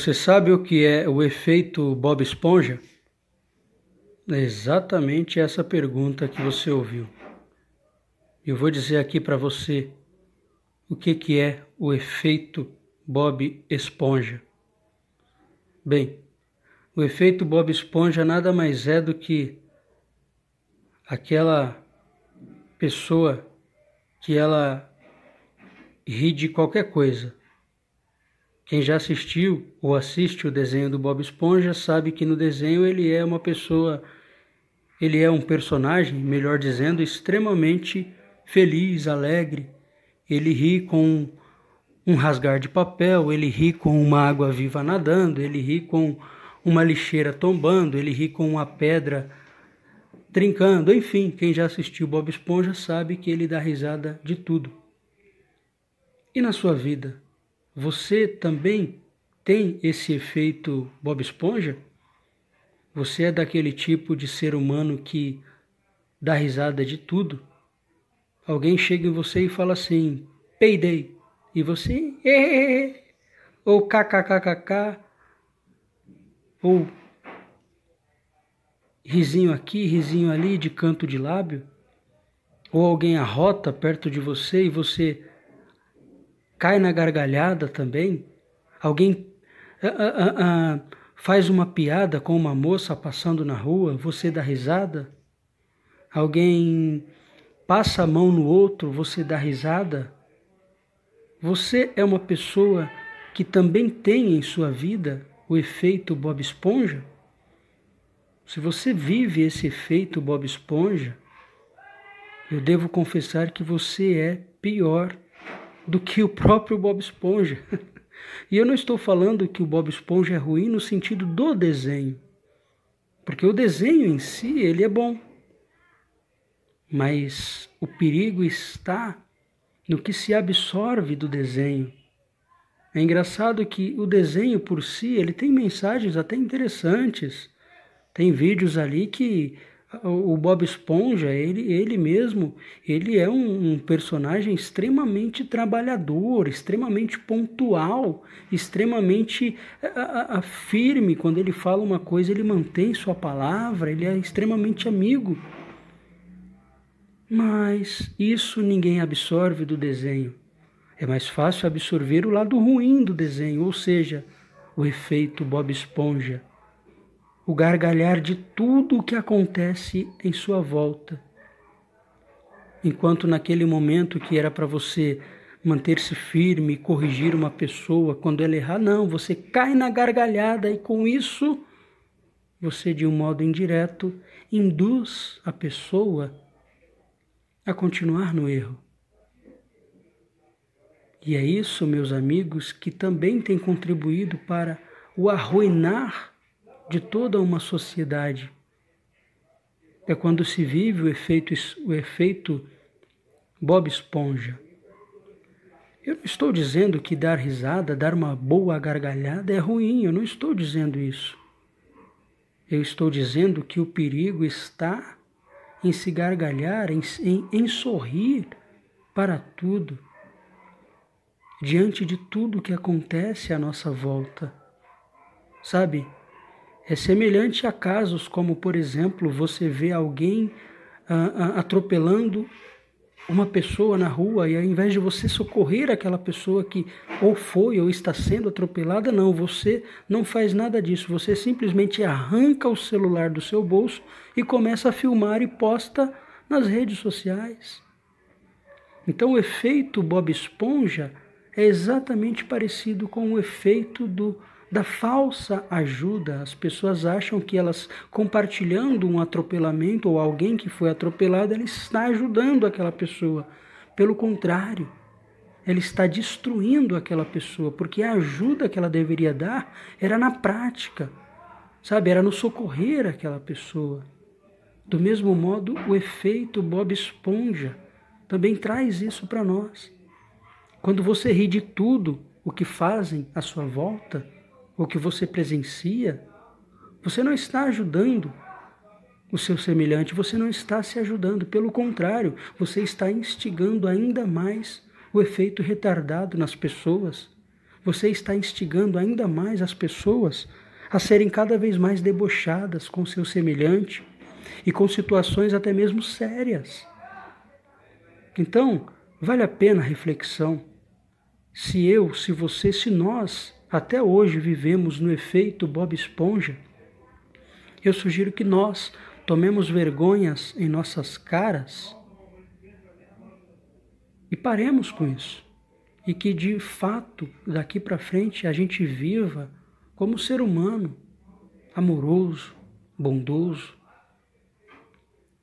Você sabe o que é o efeito Bob Esponja? É exatamente essa pergunta que você ouviu. Eu vou dizer aqui para você o que, que é o efeito Bob Esponja. Bem, o efeito Bob Esponja nada mais é do que aquela pessoa que ela ri de qualquer coisa quem já assistiu ou assiste o desenho do Bob Esponja sabe que no desenho ele é uma pessoa, ele é um personagem, melhor dizendo, extremamente feliz, alegre. Ele ri com um rasgar de papel, ele ri com uma água viva nadando, ele ri com uma lixeira tombando, ele ri com uma pedra trincando. Enfim, quem já assistiu Bob Esponja sabe que ele dá risada de tudo. E na sua vida? Você também tem esse efeito Bob Esponja? Você é daquele tipo de ser humano que dá risada de tudo? Alguém chega em você e fala assim: peidei. E você, Ehehehe. ou kkkkk, ou risinho aqui, risinho ali, de canto de lábio. Ou alguém arrota perto de você e você cai na gargalhada também, alguém ah, ah, ah, ah, faz uma piada com uma moça passando na rua, você dá risada, alguém passa a mão no outro, você dá risada. Você é uma pessoa que também tem em sua vida o efeito Bob Esponja? Se você vive esse efeito Bob Esponja, eu devo confessar que você é pior do que o próprio Bob Esponja. E eu não estou falando que o Bob Esponja é ruim no sentido do desenho, porque o desenho em si ele é bom. Mas o perigo está no que se absorve do desenho. É engraçado que o desenho por si, ele tem mensagens até interessantes. Tem vídeos ali que o Bob Esponja, ele, ele mesmo, ele é um, um, personagem extremamente trabalhador, extremamente pontual, extremamente a, a, firme. Quando ele fala uma coisa, ele mantém sua palavra, ele é extremamente amigo. Mas isso ninguém absorve do desenho. É mais fácil absorver o lado ruim do desenho, ou seja, o efeito Bob Esponja o gargalhar de tudo o que acontece em sua volta. Enquanto naquele momento que era para você manter-se firme e corrigir uma pessoa quando ela errar, não, você cai na gargalhada e com isso você, de um modo indireto, induz a pessoa a continuar no erro. E é isso, meus amigos, que também tem contribuído para o arruinar de toda uma sociedade. É quando se vive o efeito, o efeito Bob Esponja. Eu não estou dizendo que dar risada, dar uma boa gargalhada é ruim, eu não estou dizendo isso. Eu estou dizendo que o perigo está em se gargalhar, em, em, em sorrir para tudo, diante de tudo que acontece à nossa volta. Sabe? É semelhante a casos como, por exemplo, você vê alguém ah, ah, atropelando uma pessoa na rua e ao invés de você socorrer aquela pessoa que ou foi ou está sendo atropelada, não, você não faz nada disso. Você simplesmente arranca o celular do seu bolso e começa a filmar e posta nas redes sociais. Então o efeito Bob Esponja é exatamente parecido com o efeito do da falsa ajuda. As pessoas acham que elas, compartilhando um atropelamento ou alguém que foi atropelado, ela está ajudando aquela pessoa. Pelo contrário, ela está destruindo aquela pessoa, porque a ajuda que ela deveria dar era na prática, sabe? Era no socorrer aquela pessoa. Do mesmo modo, o efeito Bob Esponja também traz isso para nós. Quando você ri de tudo o que fazem à sua volta, ou que você presencia, você não está ajudando o seu semelhante, você não está se ajudando. Pelo contrário, você está instigando ainda mais o efeito retardado nas pessoas. Você está instigando ainda mais as pessoas a serem cada vez mais debochadas com seu semelhante e com situações até mesmo sérias. Então, vale a pena a reflexão. Se eu, se você, se nós até hoje vivemos no efeito Bob Esponja, eu sugiro que nós tomemos vergonhas em nossas caras e paremos com isso. E que de fato, daqui para frente, a gente viva como ser humano, amoroso, bondoso,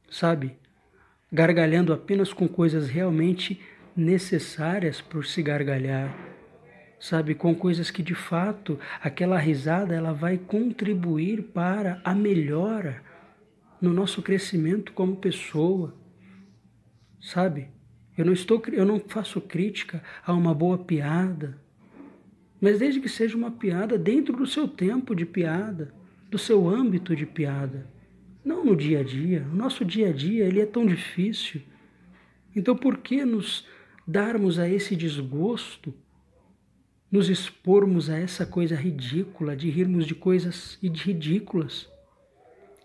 sabe? Gargalhando apenas com coisas realmente necessárias por se gargalhar sabe, com coisas que de fato aquela risada ela vai contribuir para a melhora no nosso crescimento como pessoa. Sabe? Eu não estou eu não faço crítica a uma boa piada. Mas desde que seja uma piada dentro do seu tempo de piada, do seu âmbito de piada, não no dia a dia. O nosso dia a dia ele é tão difícil. Então por que nos darmos a esse desgosto nos expormos a essa coisa ridícula, de rirmos de coisas e de ridículas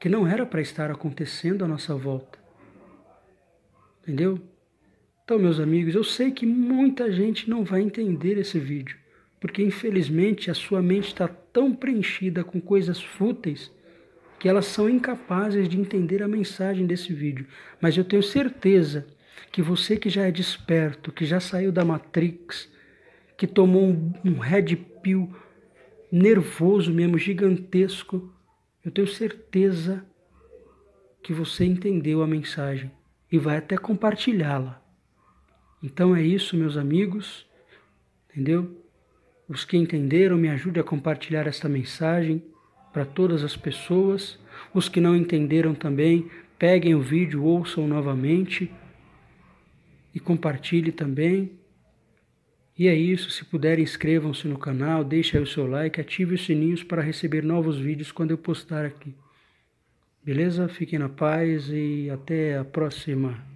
que não era para estar acontecendo à nossa volta. Entendeu? Então, meus amigos, eu sei que muita gente não vai entender esse vídeo, porque infelizmente a sua mente está tão preenchida com coisas fúteis que elas são incapazes de entender a mensagem desse vídeo. Mas eu tenho certeza que você que já é desperto, que já saiu da Matrix, que tomou um, um red pill nervoso mesmo, gigantesco, eu tenho certeza que você entendeu a mensagem e vai até compartilhá-la. Então é isso, meus amigos, entendeu? Os que entenderam, me ajude a compartilhar esta mensagem para todas as pessoas. Os que não entenderam também, peguem o vídeo, ouçam novamente e compartilhe também. E é isso, se puderem inscrevam-se no canal, deixem o seu like, ative os sininhos para receber novos vídeos quando eu postar aqui. Beleza? Fiquem na paz e até a próxima.